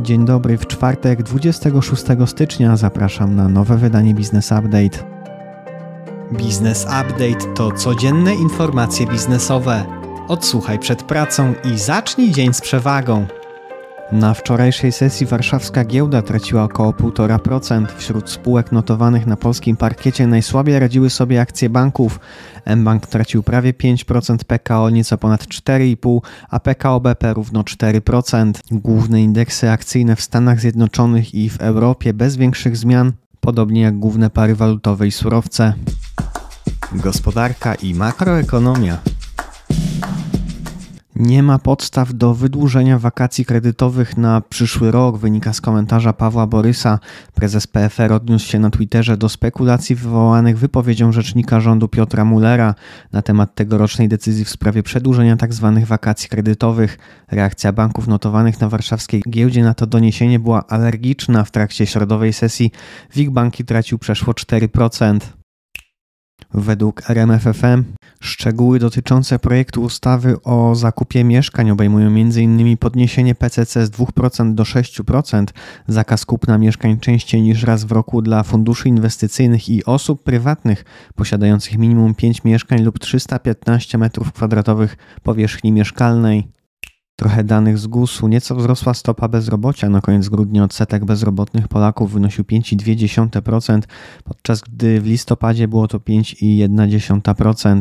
Dzień dobry, w czwartek 26 stycznia zapraszam na nowe wydanie Business Update. Business Update to codzienne informacje biznesowe. Odsłuchaj przed pracą i zacznij dzień z przewagą. Na wczorajszej sesji warszawska giełda traciła około 1,5%. Wśród spółek notowanych na polskim parkiecie najsłabiej radziły sobie akcje banków. mBank tracił prawie 5%, PKO nieco ponad 4,5%, a PKO BP równo 4%. Główne indeksy akcyjne w Stanach Zjednoczonych i w Europie bez większych zmian, podobnie jak główne pary walutowe i surowce. Gospodarka i makroekonomia. Nie ma podstaw do wydłużenia wakacji kredytowych na przyszły rok, wynika z komentarza Pawła Borysa. Prezes PFR odniósł się na Twitterze do spekulacji wywołanych wypowiedzią rzecznika rządu Piotra Mullera na temat tegorocznej decyzji w sprawie przedłużenia tzw. Tak wakacji kredytowych. Reakcja banków notowanych na warszawskiej giełdzie na to doniesienie była alergiczna. W trakcie środowej sesji WIG banki tracił przeszło 4%. Według RMFFM szczegóły dotyczące projektu ustawy o zakupie mieszkań obejmują m.in. podniesienie PCC z 2% do 6%, zakaz kupna mieszkań częściej niż raz w roku dla funduszy inwestycyjnych i osób prywatnych posiadających minimum 5 mieszkań lub 315 m2 powierzchni mieszkalnej, Trochę danych z GUS-u. Nieco wzrosła stopa bezrobocia. Na koniec grudnia odsetek bezrobotnych Polaków wynosił 5,2%, podczas gdy w listopadzie było to 5,1%.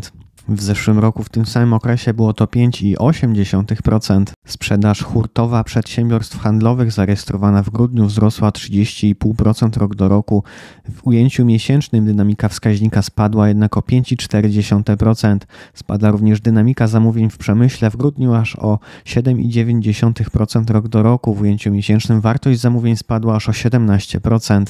W zeszłym roku w tym samym okresie było to 5,8%. Sprzedaż hurtowa przedsiębiorstw handlowych zarejestrowana w grudniu wzrosła 30,5% rok do roku. W ujęciu miesięcznym dynamika wskaźnika spadła jednak o 5,4%. Spada również dynamika zamówień w przemyśle w grudniu aż o 7,9% rok do roku. W ujęciu miesięcznym wartość zamówień spadła aż o 17%.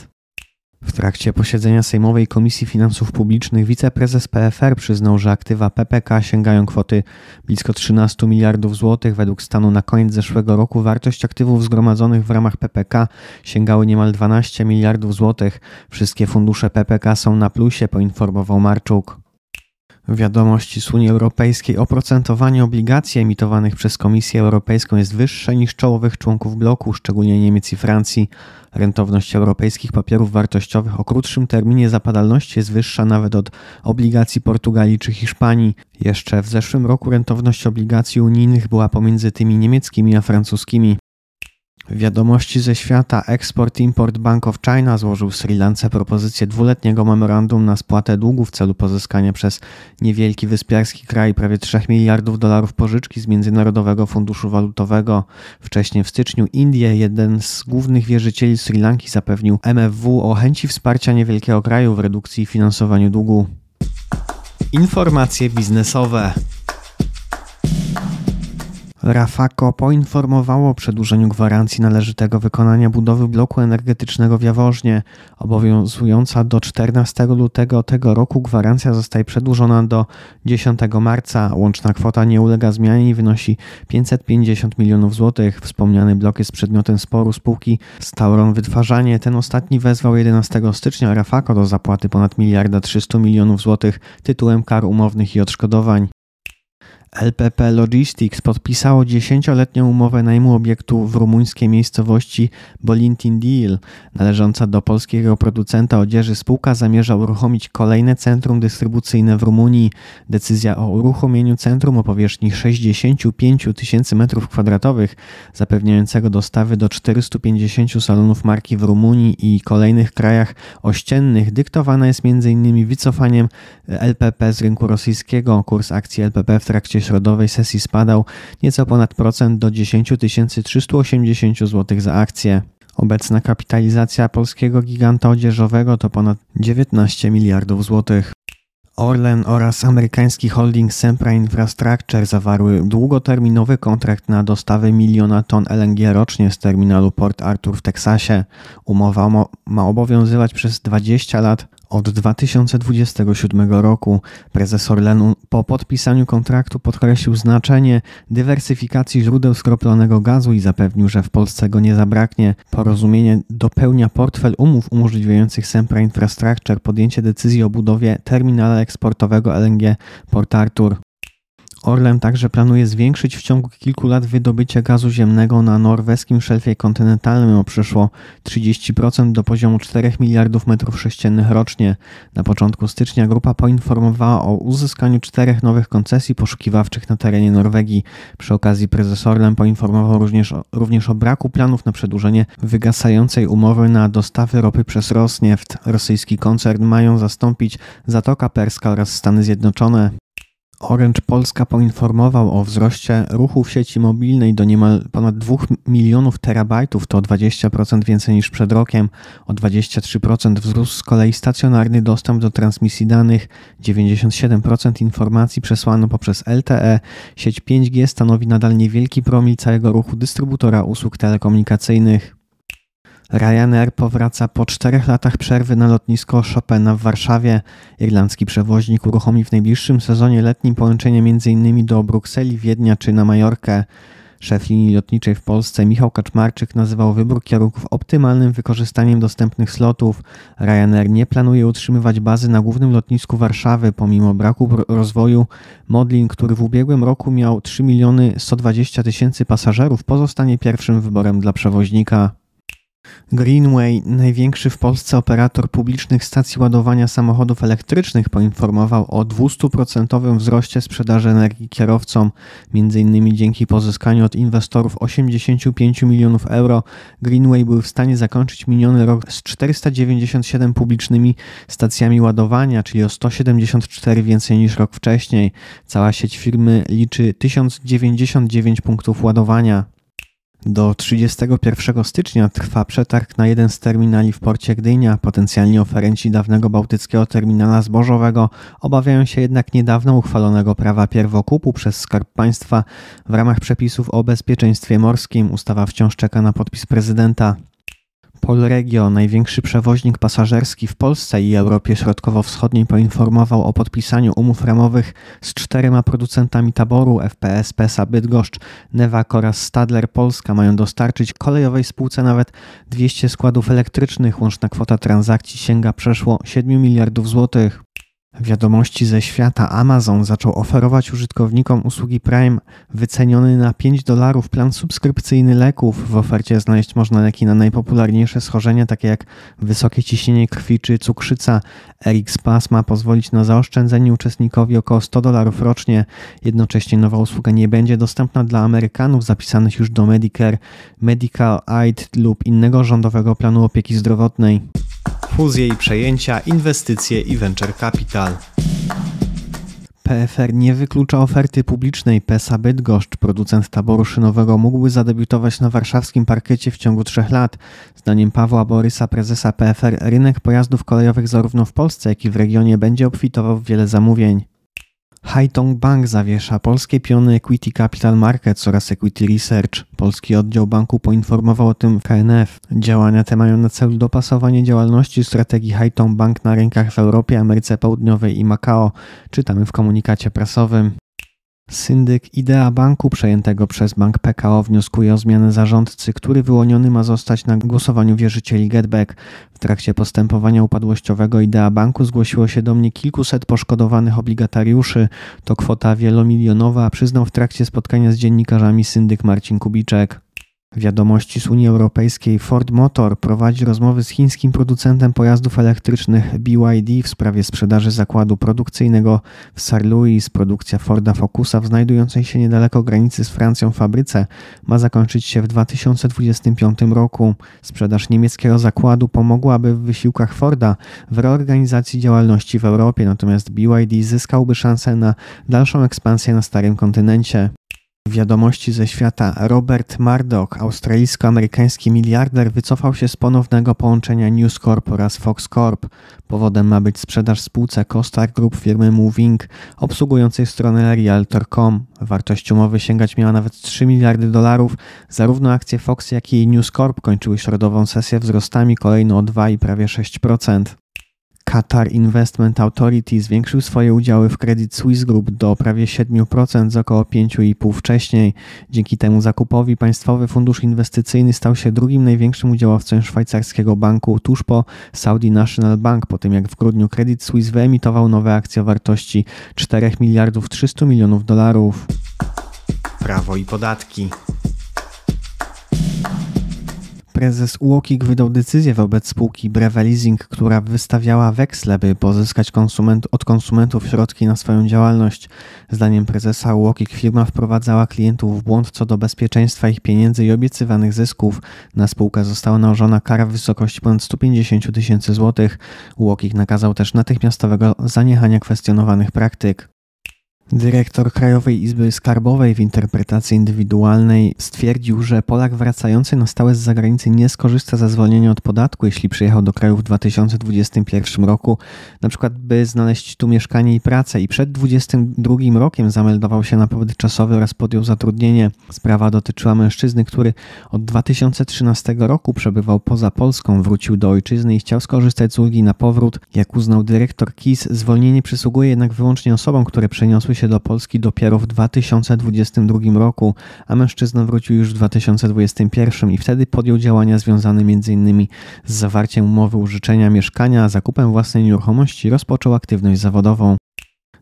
W trakcie posiedzenia Sejmowej Komisji Finansów Publicznych wiceprezes PFR przyznał, że aktywa PPK sięgają kwoty blisko 13 miliardów złotych. Według stanu na koniec zeszłego roku wartość aktywów zgromadzonych w ramach PPK sięgały niemal 12 miliardów złotych. Wszystkie fundusze PPK są na plusie, poinformował Marczuk. Wiadomości z Unii Europejskiej oprocentowanie obligacji emitowanych przez Komisję Europejską jest wyższe niż czołowych członków bloku, szczególnie Niemiec i Francji. Rentowność europejskich papierów wartościowych o krótszym terminie zapadalności jest wyższa nawet od obligacji Portugalii czy Hiszpanii. Jeszcze w zeszłym roku rentowność obligacji unijnych była pomiędzy tymi niemieckimi a francuskimi. Wiadomości ze świata Export-Import Bank of China złożył Sri Lance propozycję dwuletniego memorandum na spłatę długu w celu pozyskania przez niewielki wyspiarski kraj prawie 3 miliardów dolarów pożyczki z Międzynarodowego Funduszu Walutowego. Wcześniej w styczniu Indie, jeden z głównych wierzycieli Sri Lanki, zapewnił MFW o chęci wsparcia niewielkiego kraju w redukcji i finansowaniu długu. Informacje biznesowe. Rafako poinformowało o przedłużeniu gwarancji należytego wykonania budowy bloku energetycznego w Jaworznie. Obowiązująca do 14 lutego tego roku gwarancja zostaje przedłużona do 10 marca. Łączna kwota nie ulega zmianie i wynosi 550 milionów złotych. Wspomniany blok jest przedmiotem sporu spółki z Wytwarzanie. Ten ostatni wezwał 11 stycznia Rafako do zapłaty ponad miliarda 300 milionów złotych tytułem kar umownych i odszkodowań. LPP Logistics podpisało 10-letnią umowę najmu obiektu w rumuńskiej miejscowości Bolintin Deal, Należąca do polskiego producenta odzieży spółka zamierza uruchomić kolejne centrum dystrybucyjne w Rumunii. Decyzja o uruchomieniu centrum o powierzchni 65 tysięcy m2 zapewniającego dostawy do 450 salonów marki w Rumunii i kolejnych krajach ościennych dyktowana jest m.in. wycofaniem LPP z rynku rosyjskiego. Kurs akcji LPP w trakcie środowej sesji spadał nieco ponad procent do 10 380 zł za akcję. Obecna kapitalizacja polskiego giganta odzieżowego to ponad 19 miliardów złotych. Orlen oraz amerykański holding Sempra Infrastructure zawarły długoterminowy kontrakt na dostawy miliona ton LNG rocznie z terminalu Port Arthur w Teksasie. Umowa ma obowiązywać przez 20 lat od 2027 roku prezes Orlenu po podpisaniu kontraktu podkreślił znaczenie dywersyfikacji źródeł skroplonego gazu i zapewnił, że w Polsce go nie zabraknie. Porozumienie dopełnia portfel umów umożliwiających Sempra Infrastructure podjęcie decyzji o budowie terminala eksportowego LNG Port Arthur. Orlen także planuje zwiększyć w ciągu kilku lat wydobycie gazu ziemnego na norweskim szelfie kontynentalnym o przeszło 30% do poziomu 4 miliardów metrów sześciennych rocznie. Na początku stycznia grupa poinformowała o uzyskaniu czterech nowych koncesji poszukiwawczych na terenie Norwegii. Przy okazji prezes Orlen poinformował również, również o braku planów na przedłużenie wygasającej umowy na dostawy ropy przez Rosneft. Rosyjski koncern mają zastąpić Zatoka Perska oraz Stany Zjednoczone. Orange Polska poinformował o wzroście ruchu w sieci mobilnej do niemal ponad 2 milionów terabajtów, to 20% więcej niż przed rokiem. O 23% wzrósł z kolei stacjonarny dostęp do transmisji danych. 97% informacji przesłano poprzez LTE. Sieć 5G stanowi nadal niewielki promil całego ruchu dystrybutora usług telekomunikacyjnych. Ryanair powraca po czterech latach przerwy na lotnisko Chopina w Warszawie. Irlandzki przewoźnik uruchomi w najbliższym sezonie letnim połączenie m.in. do Brukseli, Wiednia czy na Majorkę. Szef linii lotniczej w Polsce Michał Kaczmarczyk nazywał wybór kierunków optymalnym wykorzystaniem dostępnych slotów. Ryanair nie planuje utrzymywać bazy na głównym lotnisku Warszawy pomimo braku rozwoju. Modlin, który w ubiegłym roku miał 3 miliony 120 tysięcy pasażerów, pozostanie pierwszym wyborem dla przewoźnika. Greenway, największy w Polsce operator publicznych stacji ładowania samochodów elektrycznych, poinformował o 200% wzroście sprzedaży energii kierowcom. Między innymi dzięki pozyskaniu od inwestorów 85 milionów euro, Greenway był w stanie zakończyć miniony rok z 497 publicznymi stacjami ładowania, czyli o 174 więcej niż rok wcześniej. Cała sieć firmy liczy 1099 punktów ładowania. Do 31 stycznia trwa przetarg na jeden z terminali w porcie Gdynia. Potencjalni oferenci dawnego bałtyckiego terminala zbożowego obawiają się jednak niedawno uchwalonego prawa pierwokupu przez Skarb Państwa. W ramach przepisów o bezpieczeństwie morskim ustawa wciąż czeka na podpis prezydenta. Polregio, największy przewoźnik pasażerski w Polsce i Europie Środkowo-Wschodniej, poinformował o podpisaniu umów ramowych z czterema producentami taboru FPS PESA Bydgoszcz, Newak oraz Stadler Polska mają dostarczyć kolejowej spółce nawet 200 składów elektrycznych. Łączna kwota transakcji sięga przeszło 7 miliardów złotych. Wiadomości ze świata Amazon zaczął oferować użytkownikom usługi Prime wyceniony na 5 dolarów plan subskrypcyjny leków. W ofercie znaleźć można leki na najpopularniejsze schorzenia takie jak wysokie ciśnienie krwi czy cukrzyca. RX Pass ma pozwolić na zaoszczędzenie uczestnikowi około 100 dolarów rocznie. Jednocześnie nowa usługa nie będzie dostępna dla Amerykanów zapisanych już do Medicare, Medical Aid lub innego rządowego planu opieki zdrowotnej. Fuzje i przejęcia, inwestycje i venture capital. PFR nie wyklucza oferty publicznej. PESA Bydgoszcz, producent taboru szynowego, mógłby zadebiutować na warszawskim parkecie w ciągu trzech lat. Zdaniem Pawła Borysa, prezesa PFR, rynek pojazdów kolejowych zarówno w Polsce, jak i w regionie będzie obfitował w wiele zamówień. Haitong Bank zawiesza polskie piony Equity Capital Markets oraz Equity Research. Polski oddział banku poinformował o tym KNF. Działania te mają na celu dopasowanie działalności strategii Haitong Bank na rynkach w Europie, Ameryce Południowej i Makao, czytamy w komunikacie prasowym. Syndyk Idea Banku przejętego przez Bank PKO wnioskuje o zmianę zarządcy, który wyłoniony ma zostać na głosowaniu wierzycieli Getback. W trakcie postępowania upadłościowego Idea Banku zgłosiło się do mnie kilkuset poszkodowanych obligatariuszy. To kwota wielomilionowa, przyznał w trakcie spotkania z dziennikarzami syndyk Marcin Kubiczek. Wiadomości z Unii Europejskiej Ford Motor prowadzi rozmowy z chińskim producentem pojazdów elektrycznych BYD w sprawie sprzedaży zakładu produkcyjnego w Sarlouis. Produkcja Forda Focusa w znajdującej się niedaleko granicy z Francją fabryce ma zakończyć się w 2025 roku. Sprzedaż niemieckiego zakładu pomogłaby w wysiłkach Forda w reorganizacji działalności w Europie, natomiast BYD zyskałby szansę na dalszą ekspansję na starym kontynencie. Wiadomości ze świata. Robert Murdoch, australijsko-amerykański miliarder, wycofał się z ponownego połączenia News Corp oraz Fox Corp. Powodem ma być sprzedaż spółce Costar Group firmy Moving, obsługującej stronę Realtor.com. Wartość umowy sięgać miała nawet 3 miliardy dolarów. Zarówno akcje Fox, jak i News Corp kończyły środową sesję wzrostami kolejno o 2 i prawie 6%. Qatar Investment Authority zwiększył swoje udziały w Credit Suisse Group do prawie 7% z około 5,5 wcześniej. Dzięki temu zakupowi Państwowy Fundusz Inwestycyjny stał się drugim największym udziałowcem szwajcarskiego banku tuż po Saudi National Bank, po tym jak w grudniu Credit Suisse wyemitował nowe akcje o wartości 4 miliardów 300 milionów dolarów. Prawo i podatki. Prezes UOKiK wydał decyzję wobec spółki Breve Leasing, która wystawiała weksle, by pozyskać konsument, od konsumentów środki na swoją działalność. Zdaniem prezesa UOKiK firma wprowadzała klientów w błąd co do bezpieczeństwa ich pieniędzy i obiecywanych zysków. Na spółkę została nałożona kara w wysokości ponad 150 tysięcy złotych. UOKiK nakazał też natychmiastowego zaniechania kwestionowanych praktyk. Dyrektor Krajowej Izby Skarbowej w interpretacji indywidualnej stwierdził, że Polak wracający na stałe z zagranicy nie skorzysta ze zwolnienia od podatku, jeśli przyjechał do kraju w 2021 roku, na przykład by znaleźć tu mieszkanie i pracę i przed 2022 rokiem zameldował się na pobyt czasowy oraz podjął zatrudnienie. Sprawa dotyczyła mężczyzny, który od 2013 roku przebywał poza Polską, wrócił do ojczyzny i chciał skorzystać z ulgi na powrót. Jak uznał dyrektor KIS, zwolnienie przysługuje jednak wyłącznie osobom, które przeniosły się się do Polski dopiero w 2022 roku, a mężczyzna wrócił już w 2021 i wtedy podjął działania związane m.in. z zawarciem umowy użyczenia mieszkania, zakupem własnej nieruchomości, rozpoczął aktywność zawodową.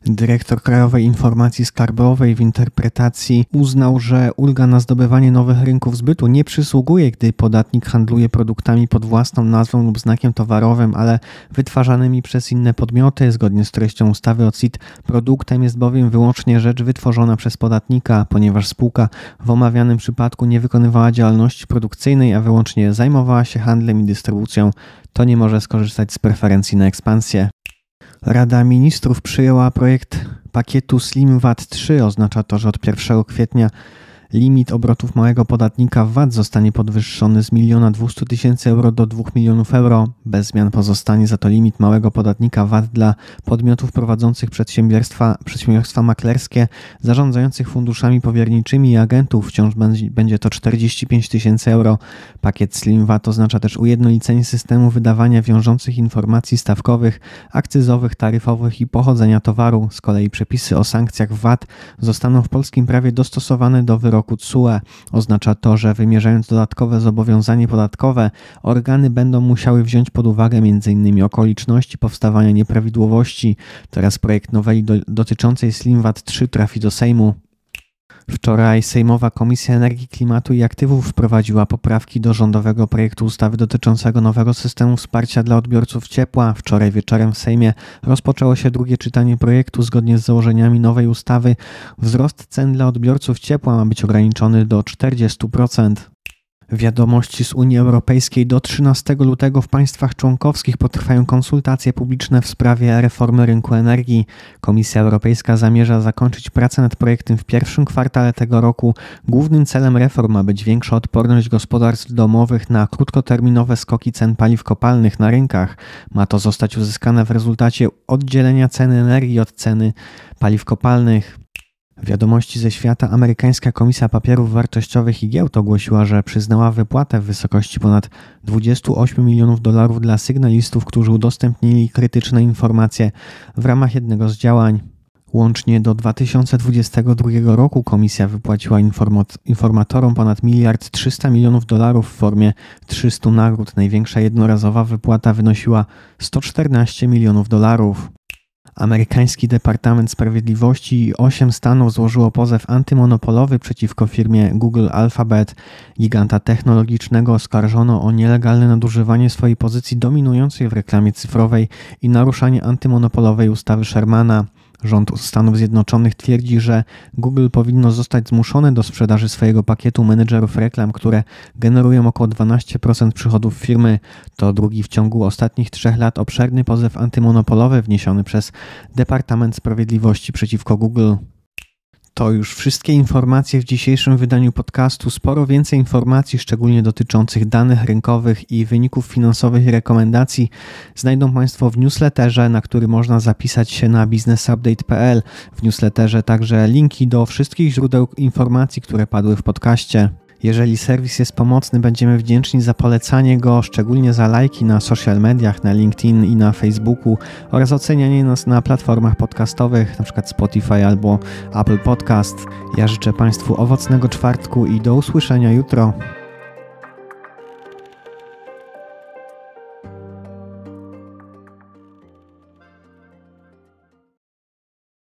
Dyrektor Krajowej Informacji Skarbowej w interpretacji uznał, że ulga na zdobywanie nowych rynków zbytu nie przysługuje, gdy podatnik handluje produktami pod własną nazwą lub znakiem towarowym, ale wytwarzanymi przez inne podmioty. Zgodnie z treścią ustawy o CIT produktem jest bowiem wyłącznie rzecz wytworzona przez podatnika, ponieważ spółka w omawianym przypadku nie wykonywała działalności produkcyjnej, a wyłącznie zajmowała się handlem i dystrybucją, to nie może skorzystać z preferencji na ekspansję. Rada Ministrów przyjęła projekt pakietu Slim VAT 3. Oznacza to, że od 1 kwietnia Limit obrotów małego podatnika VAT zostanie podwyższony z 1 200 000 euro do 2 milionów euro. Bez zmian pozostanie za to limit małego podatnika VAT dla podmiotów prowadzących przedsiębiorstwa, przedsiębiorstwa maklerskie, zarządzających funduszami powierniczymi i agentów. Wciąż będzie to 45 tysięcy euro. Pakiet Slim VAT oznacza też ujednolicenie systemu wydawania wiążących informacji stawkowych, akcyzowych, taryfowych i pochodzenia towaru. Z kolei przepisy o sankcjach VAT zostaną w polskim prawie dostosowane do wyroków roku TSUE oznacza to, że wymierzając dodatkowe zobowiązanie podatkowe, organy będą musiały wziąć pod uwagę m.in. okoliczności powstawania nieprawidłowości. Teraz projekt noweli do, dotyczącej Slim VAT 3 trafi do Sejmu. Wczoraj Sejmowa Komisja Energii, Klimatu i Aktywów wprowadziła poprawki do rządowego projektu ustawy dotyczącego nowego systemu wsparcia dla odbiorców ciepła. Wczoraj wieczorem w Sejmie rozpoczęło się drugie czytanie projektu zgodnie z założeniami nowej ustawy. Wzrost cen dla odbiorców ciepła ma być ograniczony do 40%. Wiadomości z Unii Europejskiej do 13 lutego w państwach członkowskich potrwają konsultacje publiczne w sprawie reformy rynku energii. Komisja Europejska zamierza zakończyć pracę nad projektem w pierwszym kwartale tego roku. Głównym celem reform ma być większa odporność gospodarstw domowych na krótkoterminowe skoki cen paliw kopalnych na rynkach. Ma to zostać uzyskane w rezultacie oddzielenia ceny energii od ceny paliw kopalnych. Wiadomości ze świata amerykańska Komisja Papierów Wartościowych i Giełd ogłosiła, że przyznała wypłatę w wysokości ponad 28 milionów dolarów dla sygnalistów, którzy udostępnili krytyczne informacje w ramach jednego z działań. Łącznie do 2022 roku komisja wypłaciła informatorom ponad miliard 300 milionów dolarów w formie 300 nagród. Największa jednorazowa wypłata wynosiła 114 milionów dolarów. Amerykański Departament Sprawiedliwości i osiem stanów złożyło pozew antymonopolowy przeciwko firmie Google Alphabet. Giganta technologicznego oskarżono o nielegalne nadużywanie swojej pozycji dominującej w reklamie cyfrowej i naruszanie antymonopolowej ustawy Shermana. Rząd Stanów Zjednoczonych twierdzi, że Google powinno zostać zmuszone do sprzedaży swojego pakietu menedżerów reklam, które generują około 12% przychodów firmy. To drugi w ciągu ostatnich trzech lat obszerny pozew antymonopolowy wniesiony przez Departament Sprawiedliwości przeciwko Google. To już wszystkie informacje w dzisiejszym wydaniu podcastu. Sporo więcej informacji, szczególnie dotyczących danych rynkowych i wyników finansowych i rekomendacji, znajdą Państwo w newsletterze, na który można zapisać się na biznesupdate.pl. W newsletterze także linki do wszystkich źródeł informacji, które padły w podcaście. Jeżeli serwis jest pomocny, będziemy wdzięczni za polecanie go, szczególnie za lajki na social mediach, na LinkedIn i na Facebooku oraz ocenianie nas na platformach podcastowych, np. Spotify albo Apple Podcast. Ja życzę Państwu owocnego czwartku i do usłyszenia jutro.